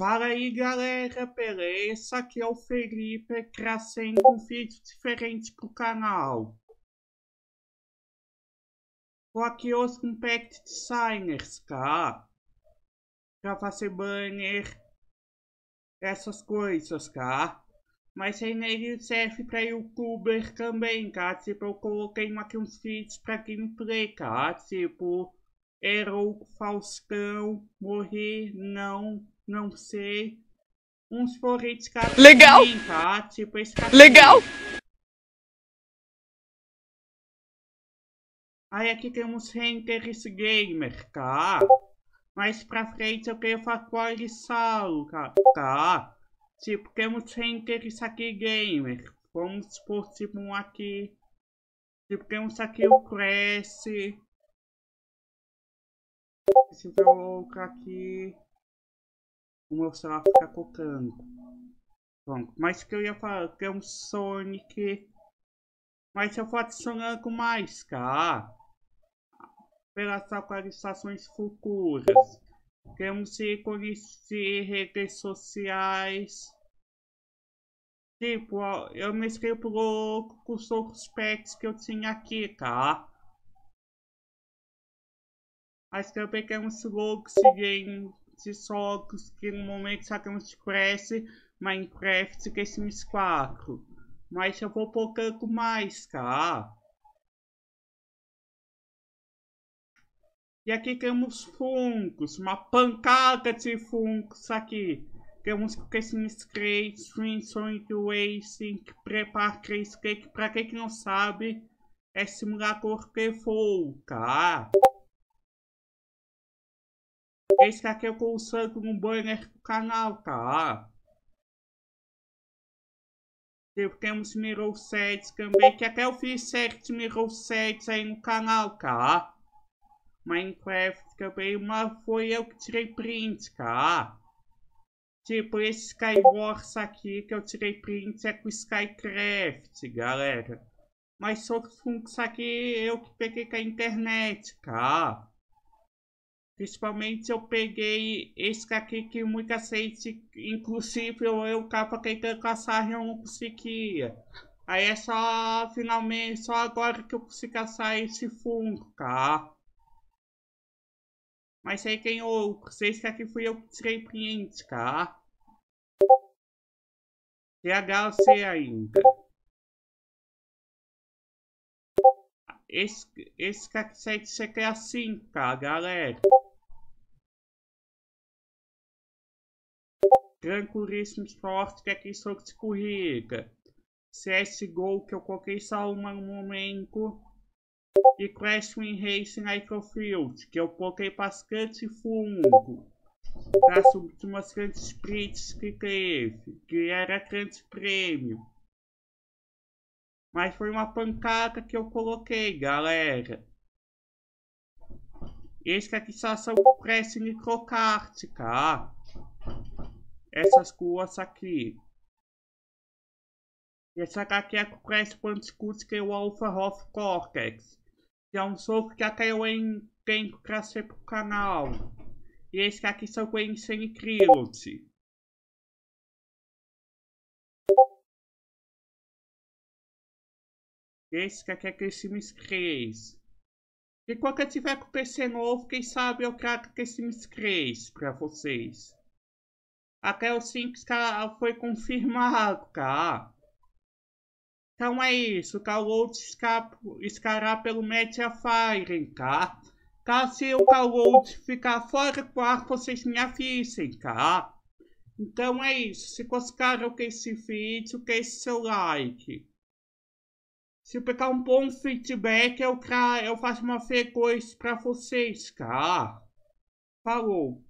Fala aí galera, beleza? Aqui é o Felipe trazendo um vídeo diferente pro canal. Tô aqui hoje com Pack Designers, tá? Pra fazer banner, essas coisas, tá? Mas aí nele serve pra youtuber também, tá? Tipo, eu coloquei aqui uns vídeos pra gameplay, tá? Tipo, Errou, Faustão, morrer, não não sei. Uns forretes cara Legal! Também, tá? Tipo esse cara. Legal! Aí aqui temos Renters Gamer, tá? Mais pra frente eu quero falar Sal, tá? Tipo, temos Renters aqui Gamer. Vamos por tipo um aqui. Tipo, temos aqui o Crash. Esse colocar aqui o meu celular fica cocando. Pronto. Mas o que eu ia falar? Que é um Sonic. Mas eu vou adicionando mais, cara. Pelas atualizações futuras. Temos ícones de redes sociais. Tipo, eu me mesclei pro, com os outros pets que eu tinha aqui, tá? Mas também temos logos de games se só che nel momento só que não si cresce Minecraft esse si 4. Mas eu vou poucando mais, cara. Tá? E aqui temos funcos, uma pancada de funcos aqui. Temos Christmas 3, Swing Sonic Racing, Prepar Crazy Cake. Pra quem que não sabe, é simulador que voa, cara. Tá? Esse aqui é o conselho no banner do canal, tá? Temos Mirror 7 também, que até eu fiz 7 Mirror 7 aí no canal, tá? Minecraft também, mas foi eu que tirei print, tá? Tipo, esse Skywars aqui que eu tirei print é com Skycraft, galera. Mas outros funks aqui eu que peguei com a internet, cara. Tá? Principalmente eu peguei esse aqui que muita gente, inclusive eu, eu tava tentando caçar e eu não conseguia. Aí é só, finalmente, só agora que eu consigo caçar esse fungo, tá? Mas aí tem outro esse aqui fui eu que tirei print, tá? THC ainda. Esse, esse aqui sai de CK5, tá, galera? Tranquilíssimo esporte que aqui só de corrida. CSGO é que eu coloquei só uma no momento. E Crash Win Racing Microfield que eu coloquei bastante fundo. nas últimas grandes sprints que teve, que era grande prêmio. Mas foi uma pancada que eu coloquei, galera. Esse aqui só são Crash Kart, cara essas coisas aqui. Essa HQ é corresponde discurso que o Alpha Cortex, que é um soco que caiu é em tempo para ser pro canal. E esse aqui só conhecidos em Krillot. Esse aqui é Crissimis 3. E quando eu tiver com PC novo, quem sabe eu trago Crissimis 3 para vocês. Até os 5 tá, foi confirmado, cara. Tá? Então é isso, cara. Tá? O World escará pelo Media Fire, cara. Tá, se o Calwood ficar fora do ar, vocês me avisem, tá? Então é isso. Se gostaram desse vídeo, deixe seu like. Se pegar um bom feedback, eu, eu faço uma v coisa pra vocês, tá? Falou!